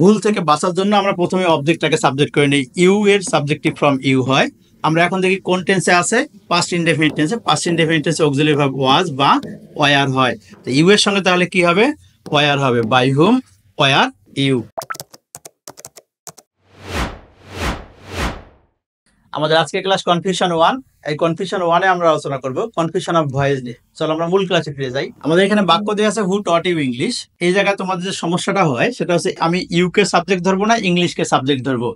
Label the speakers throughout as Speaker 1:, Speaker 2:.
Speaker 1: ভুল থেকে বাঁচার জন্য আমরা প্রথমে অবজেক্টটাকে সাবজেক্ট করে নিই ইউ এর সাবজেক্টিভ ফর্ম ইউ হয় আমরা এখন দেখি কোন টেন্সে আছে পাস্ট ইনডেফিনিট টেন্সে পাস্ট ইনডেফিনিট টেন্সে অক্সিলারি ভার্ব ওয়াজ বা ওয়ার হয় তো ইউ এর সঙ্গে তাহলে কি হবে ওয়ার হবে বাই হুম ওয়ার ইউ আমাদের আজকে ক্লাস কনফিউশন ওয়ান এই কনফিউশন ওয়ানে আমরা আলোচনা করব কনফিউশন অফ ভয়েস নিয়ে চলো আমরা মূল ক্লাসে ফিরে যাই আমাদের এখানে বাক্য দেওয়া আছে হু টট ইউ ইংলিশ এই জায়গায় তোমাদের যে সমস্যাটা হয় সেটা হচ্ছে আমি ইউকে সাবজেক্ট ধরবো না ইংলিশকে সাবজেক্ট ধরবো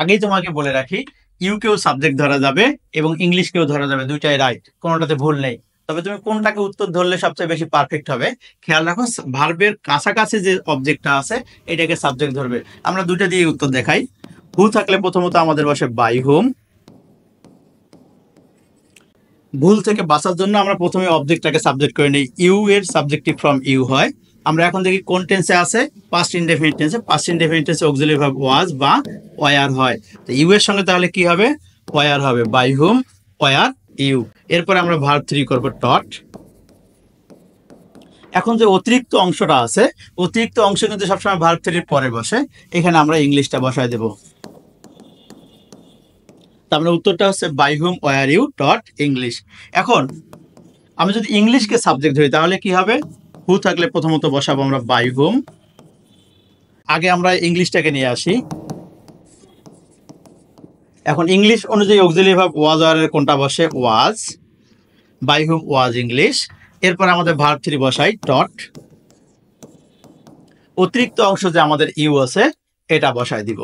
Speaker 1: আগেই তোমাকে বলে রাখি ইউকেও সাবজেক্ট ধরা যাবে এবং ইংলিশকেও ধরা যাবে দুইটাই রাইট কোনোটাতে ভুল নেই তবে তুমি কোনটাকে উত্তর ধরলে সবচেয়ে বেশি পারফেক্ট হবে খেয়াল রাখো ভার্বের কাছাকাছি যে অবজেক্টটা আছে এটাকে সাবজেক্ট ধরবে আমরা দুইটা দিয়ে উত্তর দেখাই হু থাকলে প্রথমত আমাদের বসে বাই হোম ভুল থেকে বাঁচার জন্য আমরা প্রথমে অবজেক্টটাকে সাবজেক্ট করে নিই ইউ এর সাবজেক্টিভ ফর্ম ইউ হয় আমরা এখন দেখি কোন টেন্সে আছে পাস্ট ইনডেফিনিট টেন্সে পাস্ট ইনডেফিনিট টেন্সে অক্সিলারি ভার্ব ওয়াজ বা ওয়ার হয় তো ইউ এর সঙ্গে তাহলে কি হবে ওয়ার হবে বাই হুম ওয়ার ইউ এরপর আমরা ভার্ব থ্রি করব টট এখন যে অতিরিক্ত অংশটা আছে অতিরিক্ত অংশ কিন্তু সবসময় ভার্ব থ্রির পরে বসে এখানে আমরা ইংলিশটা বসায় দেবো তার মানে উত্তরটা হচ্ছে by whom were you taught English এখন আমি যদি ইংলিশকে সাবজেক্ট ধরি তাহলে কি হবে হু থাকলে প্রথমত বসাবো আমরা বাই হোম আগে আমরা ইংলিশটাকে নিয়ে আসি এখন ইংলিশ অনুযায়ী অক্সিলি ভাব ওয়াজ ওয়ারের কোনটা বসে ওয়াজ বাই হুম ওয়াজ ইংলিশ এরপর আমাদের ভার্ব থ্রি বসাই টট অতিরিক্ত অংশ যে আমাদের ইউ আছে এটা বসায় দিব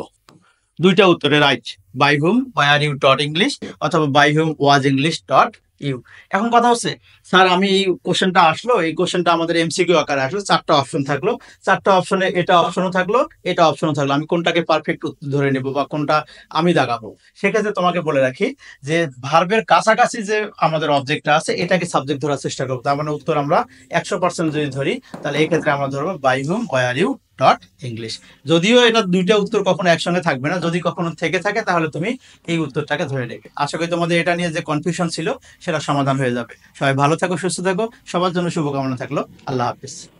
Speaker 1: দুইটা উত্তরে right by whom by are you taught English অথবা by whom was English taught you এখন কথা হচ্ছে স্যার আমি এই কোশ্চেনটা আসলো এই কোশ্চেনটা আমাদের এমসিকিউ আকারে আসলো চারটা অপশন থাকলো চারটা অপশনে এটা অপশনও থাকলো এটা অপশনও থাকলো আমি কোনটাকে পারফেক্ট ধরে নেব বা কোনটা আমি দাগাবো সেক্ষেত্রে তোমাকে বলে রাখি যে ভার্বের কাছাকাছি যে আমাদের অবজেক্টটা আছে এটাকে সাবজেক্ট ধরার চেষ্টা করবো তার মানে উত্তর আমরা একশো পার্সেন্ট যদি ধরি তাহলে এই ক্ষেত্রে আমরা ধরবো by whom were you taught English যদিও এটা দুইটা উত্তর কখনো একসঙ্গে থাকবে না যদি কখনো থেকে থাকে তাহলে তুমি এই উত্তরটাকে ধরে রেখে আশা করি তোমাদের এটা নিয়ে যে কনফিউশন ছিল সেটা সমাধান হয়ে যাবে সবাই ভালো থাকো সুস্থ থাকো সবার জন্য শুভকামনা থাকলো আল্লাহ হাফিজ